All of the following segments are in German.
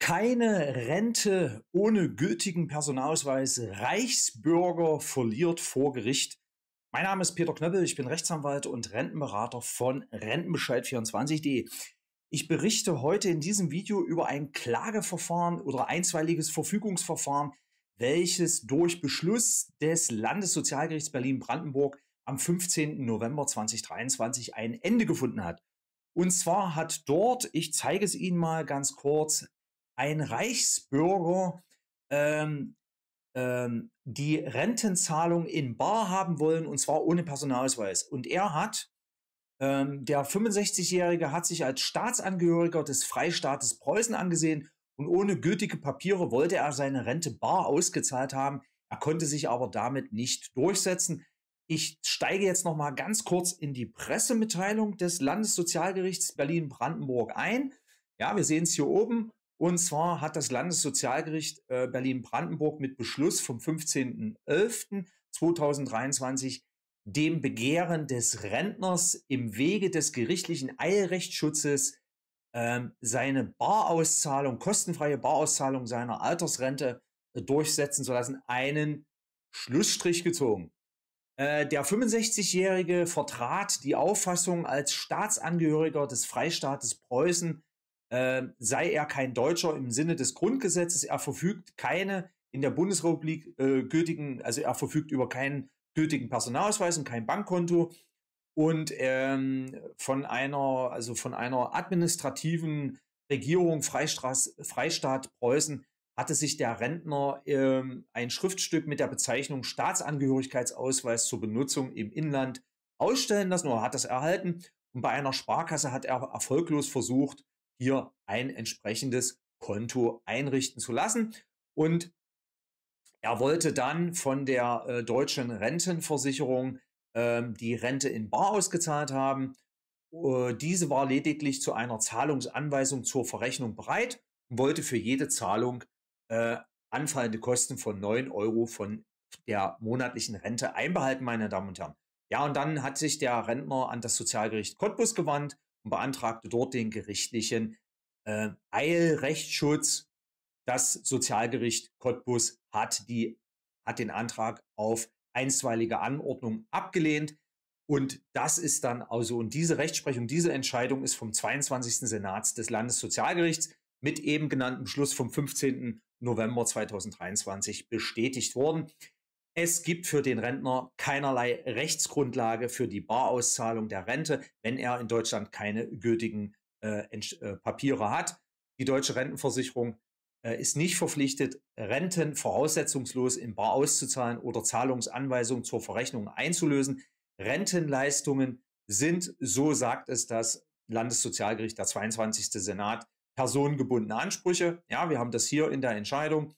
Keine Rente ohne gültigen Personalausweis. Reichsbürger verliert vor Gericht. Mein Name ist Peter Knöppel, ich bin Rechtsanwalt und Rentenberater von Rentenbescheid24.de. Ich berichte heute in diesem Video über ein Klageverfahren oder einstweiliges Verfügungsverfahren, welches durch Beschluss des Landessozialgerichts Berlin-Brandenburg am 15. November 2023 ein Ende gefunden hat. Und zwar hat dort, ich zeige es Ihnen mal ganz kurz, ein Reichsbürger ähm, ähm, die Rentenzahlung in Bar haben wollen und zwar ohne Personalausweis. Und er hat, ähm, der 65-Jährige hat sich als Staatsangehöriger des Freistaates Preußen angesehen und ohne gültige Papiere wollte er seine Rente bar ausgezahlt haben. Er konnte sich aber damit nicht durchsetzen. Ich steige jetzt noch mal ganz kurz in die Pressemitteilung des Landessozialgerichts Berlin-Brandenburg ein. Ja, wir sehen es hier oben. Und zwar hat das Landessozialgericht äh, Berlin-Brandenburg mit Beschluss vom 15.11.2023 dem Begehren des Rentners im Wege des gerichtlichen Eilrechtsschutzes ähm, seine Barauszahlung, kostenfreie Barauszahlung seiner Altersrente äh, durchsetzen zu lassen, einen Schlussstrich gezogen. Äh, der 65-Jährige vertrat die Auffassung als Staatsangehöriger des Freistaates Preußen ähm, sei er kein Deutscher im Sinne des Grundgesetzes. Er verfügt keine in der Bundesrepublik äh, gültigen, also er verfügt über keinen gültigen Personalausweis und kein Bankkonto und ähm, von einer, also von einer administrativen Regierung Freistraß, Freistaat Preußen hatte sich der Rentner ähm, ein Schriftstück mit der Bezeichnung Staatsangehörigkeitsausweis zur Benutzung im Inland ausstellen lassen oder hat das erhalten. Und bei einer Sparkasse hat er erfolglos versucht, hier ein entsprechendes Konto einrichten zu lassen. Und er wollte dann von der äh, deutschen Rentenversicherung ähm, die Rente in Bar ausgezahlt haben. Äh, diese war lediglich zu einer Zahlungsanweisung zur Verrechnung bereit und wollte für jede Zahlung äh, anfallende Kosten von 9 Euro von der monatlichen Rente einbehalten, meine Damen und Herren. Ja, und dann hat sich der Rentner an das Sozialgericht Cottbus gewandt und beantragte dort den gerichtlichen äh, Eilrechtsschutz. Das Sozialgericht Cottbus hat, die, hat den Antrag auf einstweilige Anordnung abgelehnt. Und das ist dann also, und diese Rechtsprechung, diese Entscheidung ist vom 22. Senats des Landessozialgerichts mit eben genanntem Beschluss vom 15. November 2023 bestätigt worden. Es gibt für den Rentner keinerlei Rechtsgrundlage für die Barauszahlung der Rente, wenn er in Deutschland keine gültigen äh, äh, Papiere hat. Die deutsche Rentenversicherung äh, ist nicht verpflichtet, Renten voraussetzungslos in Bar auszuzahlen oder Zahlungsanweisungen zur Verrechnung einzulösen. Rentenleistungen sind, so sagt es das Landessozialgericht, der 22. Senat, personengebundene Ansprüche. Ja, wir haben das hier in der Entscheidung.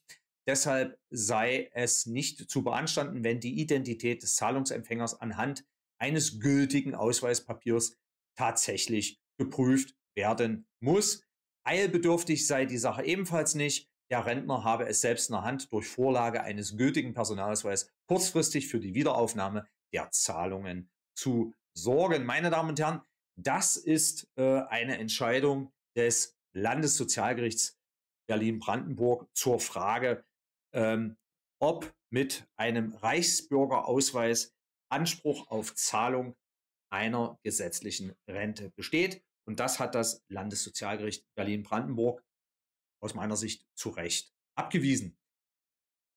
Deshalb sei es nicht zu beanstanden, wenn die Identität des Zahlungsempfängers anhand eines gültigen Ausweispapiers tatsächlich geprüft werden muss. Eilbedürftig sei die Sache ebenfalls nicht. Der Rentner habe es selbst in der Hand durch Vorlage eines gültigen Personalausweises kurzfristig für die Wiederaufnahme der Zahlungen zu sorgen. Meine Damen und Herren, das ist äh, eine Entscheidung des Landessozialgerichts Berlin-Brandenburg zur Frage, ähm, ob mit einem Reichsbürgerausweis Anspruch auf Zahlung einer gesetzlichen Rente besteht. Und das hat das Landessozialgericht Berlin-Brandenburg aus meiner Sicht zu Recht abgewiesen.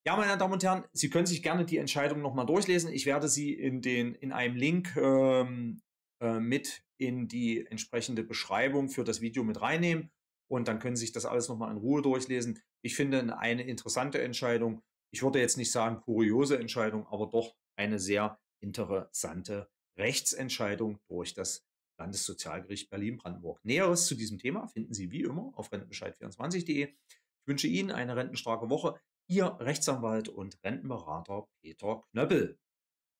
Ja, meine Damen und Herren, Sie können sich gerne die Entscheidung nochmal durchlesen. Ich werde sie in, den, in einem Link ähm, äh, mit in die entsprechende Beschreibung für das Video mit reinnehmen und dann können Sie sich das alles nochmal in Ruhe durchlesen. Ich finde eine interessante Entscheidung. Ich würde jetzt nicht sagen kuriose Entscheidung, aber doch eine sehr interessante Rechtsentscheidung durch das Landessozialgericht Berlin-Brandenburg. Näheres zu diesem Thema finden Sie wie immer auf rentenbescheid24.de. Ich wünsche Ihnen eine rentenstarke Woche. Ihr Rechtsanwalt und Rentenberater Peter Knöppel.